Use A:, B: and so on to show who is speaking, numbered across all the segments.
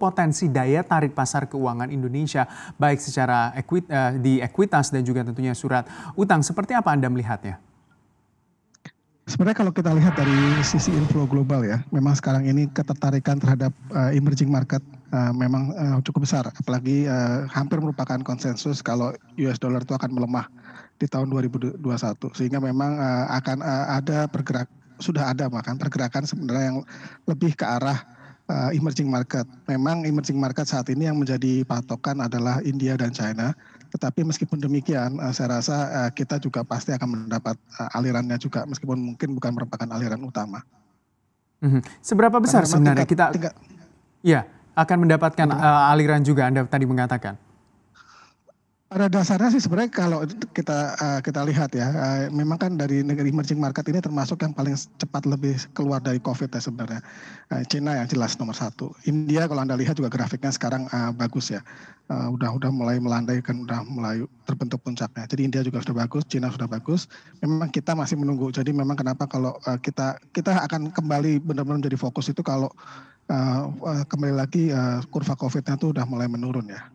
A: potensi daya tarik pasar keuangan Indonesia baik secara ekuit, uh, eh, di ekuitas dan juga tentunya surat utang. Seperti apa Anda melihatnya? Sebenarnya kalau
B: kita lihat dari sisi inflow global ya, memang sekarang ini ketertarikan terhadap uh, emerging market uh, memang uh, cukup besar, apalagi uh, hampir merupakan konsensus kalau US dollar itu akan melemah di tahun 2021, sehingga memang uh, akan uh, ada pergerak sudah ada bahkan pergerakan sebenarnya yang lebih ke arah uh, emerging market. Memang emerging market saat ini yang menjadi patokan adalah India dan China. Tetapi meskipun demikian, uh, saya rasa uh, kita juga pasti akan mendapat uh, alirannya juga, meskipun mungkin bukan merupakan aliran utama.
A: Mm -hmm. Seberapa besar sebenarnya tingkat, kita? Tingkat, ya akan mendapatkan uh, aliran juga Anda tadi mengatakan.
B: Pada dasarnya sih sebenarnya kalau kita uh, kita lihat ya, uh, memang kan dari negara emerging market ini termasuk yang paling cepat lebih keluar dari COVID ya sebenarnya. Uh, eh, Cina yang jelas nomor satu. India kalau anda lihat juga grafiknya sekarang uh, bagus ya. udah udah mulai melandai kan udah mulai terbentuk puncaknya. Jadi India juga sudah bagus, Cina sudah bagus. Memang kita masih menunggu. Jadi memang kenapa kalau uh, kita kita akan kembali benar-benar menjadi fokus itu kalau uh, uh, kembali lagi uh, kurva COVID-nya itu udah mulai menurun ya.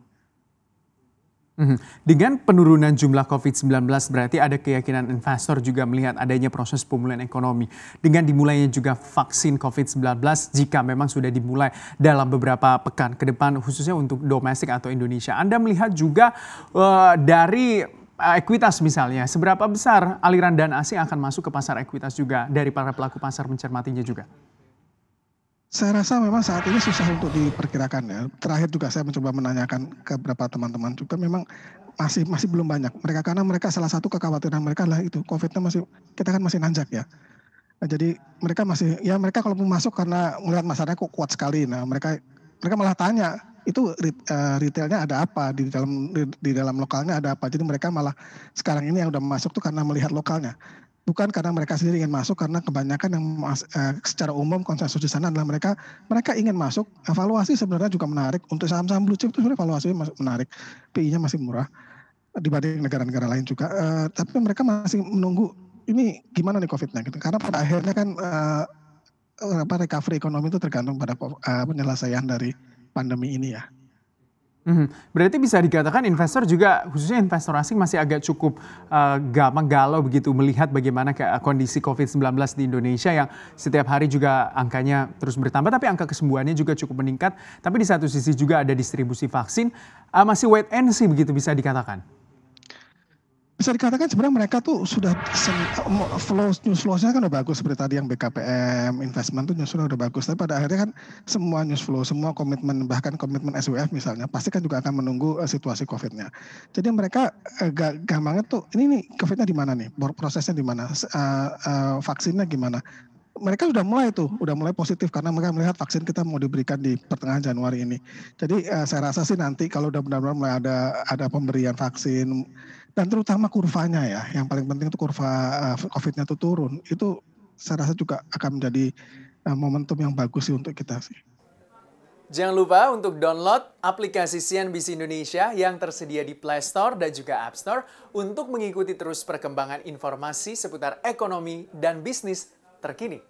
A: Mhm. Dengan penurunan jumlah COVID-19 berarti ada keyakinan investor juga melihat adanya proses pemulihan ekonomi. Dengan dimulainya juga vaksin COVID-19 jika memang sudah dimulai dalam beberapa pekan ke depan khususnya untuk domestik atau Indonesia. Anda melihat juga uh, dari ekuitas eh, misalnya, seberapa besar aliran dana asing akan masuk ke pasar ekuitas juga dari para pelaku pasar mencermatinya juga?
B: Saya rasa memang saat ini susah untuk diperkirakan ya. Terakhir juga saya mencoba menanyakan ke beberapa teman-teman juga memang masih masih belum banyak. Mereka karena mereka salah satu kekhawatiran mereka lah itu COVID-nya masih kita kan masih nanjak ya. Nah, jadi mereka masih ya mereka kalau mau masuk karena melihat masyarakat kok kuat sekali. Nah mereka mereka malah tanya itu eh, retailnya ada apa di dalam di dalam lokalnya ada apa. Jadi mereka malah sekarang ini yang udah masuk tuh karena melihat lokalnya bukan karena mereka sendiri ingin masuk karena kebanyakan yang eh, secara umum konsensus di sana adalah mereka mereka ingin masuk evaluasi sebenarnya juga menarik untuk saham-saham blue chip itu sebenarnya evaluasinya menarik PI-nya masih murah dibanding negara-negara lain juga eh, tapi mereka masih menunggu ini gimana nih COVID-nya gitu karena pada akhirnya kan eh, apa recovery ekonomi itu tergantung pada eh, penyelesaian dari
A: pandemi ini ya. Hmm, berarti bisa dikatakan investor juga khususnya investor asing masih agak cukup uh, gampang galau begitu melihat bagaimana ke, eh, kondisi COVID-19 di Indonesia yang setiap hari juga angkanya terus bertambah tapi angka kesembuhannya juga cukup meningkat tapi di satu sisi juga ada distribusi vaksin uh, masih wait and see begitu bisa dikatakan
B: bisa dikatakan sebenarnya mereka tuh sudah eh, flow news flow-nya kan udah bagus seperti tadi yang BKPM investment tuh news flow udah bagus tapi pada akhirnya kan semua news flow semua komitmen bahkan komitmen SWF misalnya pasti kan juga akan menunggu uh, situasi COVID-nya jadi mereka uh, gampangnya tuh ini nih COVID-nya di mana nih prosesnya di mana uh, uh, vaksinnya gimana mereka sudah mulai tuh, sudah mulai positif karena mereka melihat vaksin kita mau diberikan di pertengahan Januari ini. Jadi uh, saya rasa sih nanti kalau udah benar-benar mulai ada ada pemberian vaksin dan terutama kurvanya ya, yang paling penting itu kurva uh, COVID-nya itu turun. Itu saya rasa juga akan menjadi uh, momentum yang bagus sih untuk kita sih.
A: Jangan lupa untuk download aplikasi CNBC Indonesia yang tersedia di Play Store dan juga App Store untuk mengikuti terus perkembangan informasi seputar ekonomi dan bisnis terkini.